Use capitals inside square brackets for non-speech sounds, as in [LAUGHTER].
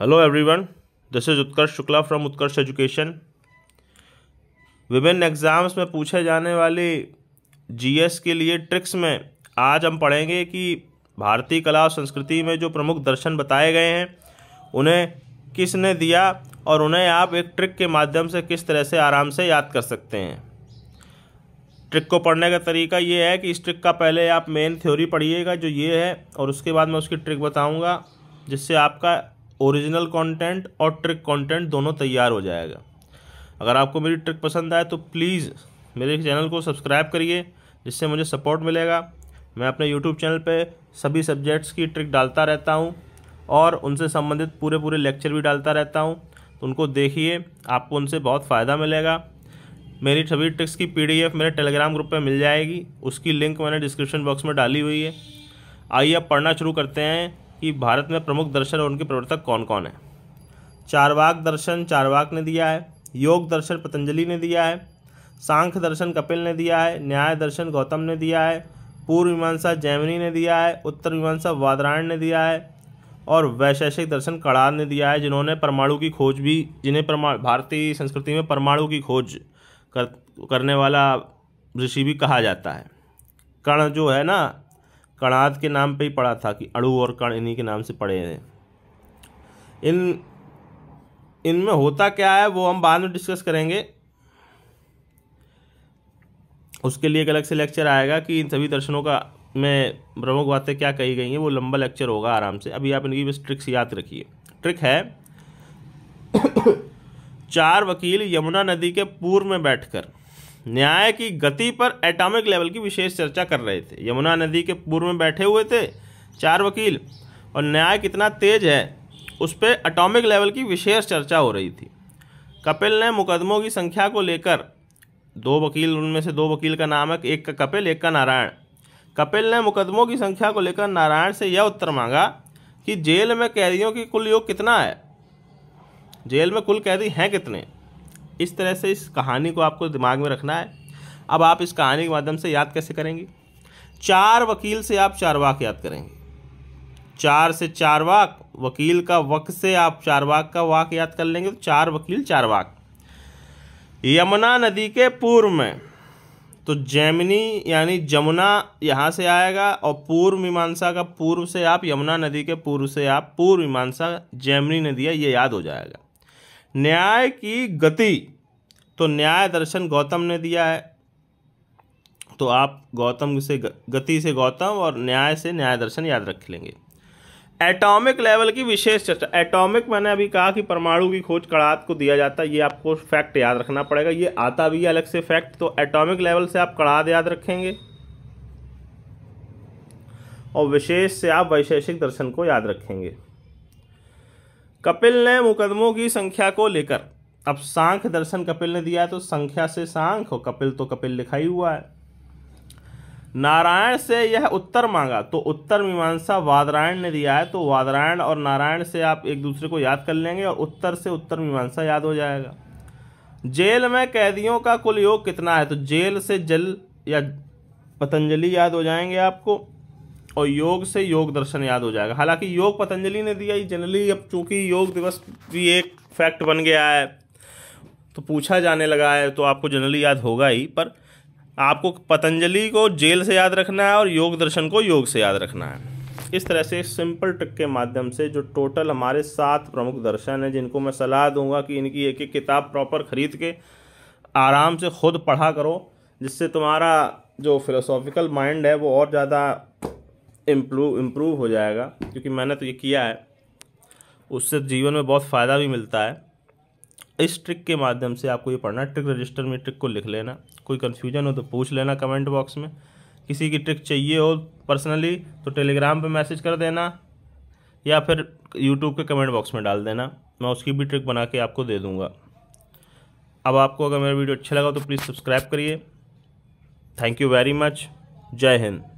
hello everyone this is Utkarsh Shukla from Utkarsh education विभिन्न exams में पूछे जाने वाले जीएस के लिए ट्रिक्स में आज हम पढ़ेंगे कि भारतीय कला और संस्कृति में जो प्रमुख दर्शन बताए गए हैं उन्हें किसने दिया और उन्हें आप एक ट्रिक के माध्यम से किस तरह से आराम से याद कर सकते हैं ट्रिक को पढ़ने का तरीका ये है कि इस ट्रिक का पहले आप मेन थ्योरी पढ़िएगा जो ये है और उसके बाद मैं उसकी ट्रिक बताऊँगा जिससे आपका ओरिजिनल कंटेंट और ट्रिक कंटेंट दोनों तैयार हो जाएगा अगर आपको मेरी ट्रिक पसंद आए तो प्लीज़ मेरे चैनल को सब्सक्राइब करिए जिससे मुझे सपोर्ट मिलेगा मैं अपने यूट्यूब चैनल पर सभी सब्जेक्ट्स की ट्रिक डालता रहता हूँ और उनसे संबंधित पूरे पूरे लेक्चर भी डालता रहता हूँ तो उनको देखिए आपको उनसे बहुत फ़ायदा मिलेगा मेरी सभी ट्रिक्स की पीडीएफ मेरे टेलीग्राम ग्रुप पे मिल जाएगी उसकी लिंक मैंने डिस्क्रिप्शन बॉक्स में डाली हुई है आइए अब पढ़ना शुरू करते हैं कि भारत में प्रमुख दर्शन और उनके प्रवर्तक कौन कौन है चारवाक दर्शन चारवाक ने दिया है योग दर्शन पतंजलि ने दिया है सांख्य दर्शन कपिल ने दिया है न्याय दर्शन गौतम ने दिया है पूर्व मीमांसा जैमिनी ने दिया है उत्तर मीमांसा वादरायण ने दिया है और वैशेषिक दर्शन कड़ार ने दिया है जिन्होंने परमाणु की खोज भी जिन्हें परमाणु भारतीय संस्कृति में परमाणु की खोज कर करने वाला ऋषि भी कहा जाता है कर्ण जो है ना कणाद के नाम पे ही पढ़ा था कि अड़ू और कण इन्हीं के नाम से पढ़े हैं इन इनमें होता क्या है वो हम बाद में डिस्कस करेंगे उसके लिए एक अलग से लेक्चर आएगा कि इन सभी दर्शनों का में प्रमुख बातें क्या कही गई हैं वो लंबा लेक्चर होगा आराम से अभी आप इनकी बस ट्रिक्स याद रखिए ट्रिक है [COUGHS] चार वकील यमुना नदी के पूर्व में बैठकर न्याय की गति पर एटॉमिक लेवल की विशेष चर्चा कर रहे थे यमुना नदी के पूर्व में बैठे हुए थे चार वकील और न्याय कितना तेज है उस पर एटॉमिक लेवल की विशेष चर्चा हो रही थी कपिल ने मुकदमों की संख्या को लेकर दो वकील उनमें से दो वकील का नाम है एक का कपिल एक का नारायण कपिल ने मुकदमों की संख्या को लेकर नारायण से यह उत्तर मांगा कि जेल में कैदियों की कुल योग कितना है जेल में कुल कैदी हैं कितने इस तरह से इस कहानी को आपको दिमाग में रखना है अब आप इस कहानी के माध्यम से याद कैसे करेंगे चार वकील से आप चार वाक याद करेंगे चार से चार वाक वकील का वक्त से आप चार वाक का वाक याद कर लेंगे तो चार वकील चार वाक यमुना नदी के पूर्व में तो जैमिनी यानी जमुना यहाँ से आएगा और पूर्व मीमांसा का पूर्व से आप यमुना नदी के पूर्व से आप पूर्व मीमांसा जैमिनी नदी है ये याद हो जाएगा न्याय की गति तो न्याय दर्शन गौतम ने दिया है तो आप गौतम से गति से गौतम और न्याय से न्याय दर्शन याद रख लेंगे एटॉमिक लेवल की विशेष चर्चा एटॉमिक मैंने अभी कहा कि परमाणु की खोज कड़ात को दिया जाता है ये आपको फैक्ट याद रखना पड़ेगा ये आता भी है अलग से फैक्ट तो एटॉमिक लेवल से आप कड़ात याद रखेंगे और विशेष से आप वैशेषिक दर्शन को याद रखेंगे कपिल ने मुकदमों की संख्या को लेकर अब सांख दर्शन कपिल ने दिया तो संख्या से सांख और कपिल तो कपिल लिखा ही हुआ है नारायण से यह उत्तर मांगा तो उत्तर मीमांसा वादरायण ने दिया है तो वादरायण और नारायण से आप एक दूसरे को याद कर लेंगे और उत्तर से उत्तर मीमांसा याद हो जाएगा जेल में कैदियों का कुल योग कितना है तो जेल से जल या पतंजलि याद हो जाएंगे आपको और योग से योग दर्शन याद हो जाएगा हालांकि योग पतंजलि ने दिया ही जनरली अब चूंकि योग दिवस भी एक फैक्ट बन गया है तो पूछा जाने लगा है तो आपको जनरली याद होगा ही पर आपको पतंजलि को जेल से याद रखना है और योग दर्शन को योग से याद रखना है इस तरह से सिंपल ट्रिक के माध्यम से जो टोटल हमारे सात प्रमुख दर्शन हैं जिनको मैं सलाह दूंगा कि इनकी एक एक किताब प्रॉपर ख़रीद के आराम से खुद पढ़ा करो जिससे तुम्हारा जो फिलोसॉफिकल माइंड है वो और ज़्यादा इम्प्रूव इम्प्रूव हो जाएगा क्योंकि मैंने तो ये किया है उससे जीवन में बहुत फ़ायदा भी मिलता है इस ट्रिक के माध्यम से आपको ये पढ़ना ट्रिक रजिस्टर में ट्रिक को लिख लेना कोई कन्फ्यूजन हो तो पूछ लेना कमेंट बॉक्स में किसी की ट्रिक चाहिए हो पर्सनली तो टेलीग्राम पर मैसेज कर देना या फिर यूट्यूब के कमेंट बॉक्स में डाल देना मैं उसकी भी ट्रिक बना के आपको दे दूँगा अब आपको अगर मेरा वीडियो अच्छा लगा तो प्लीज़ सब्सक्राइब करिए थैंक यू वेरी मच जय हिंद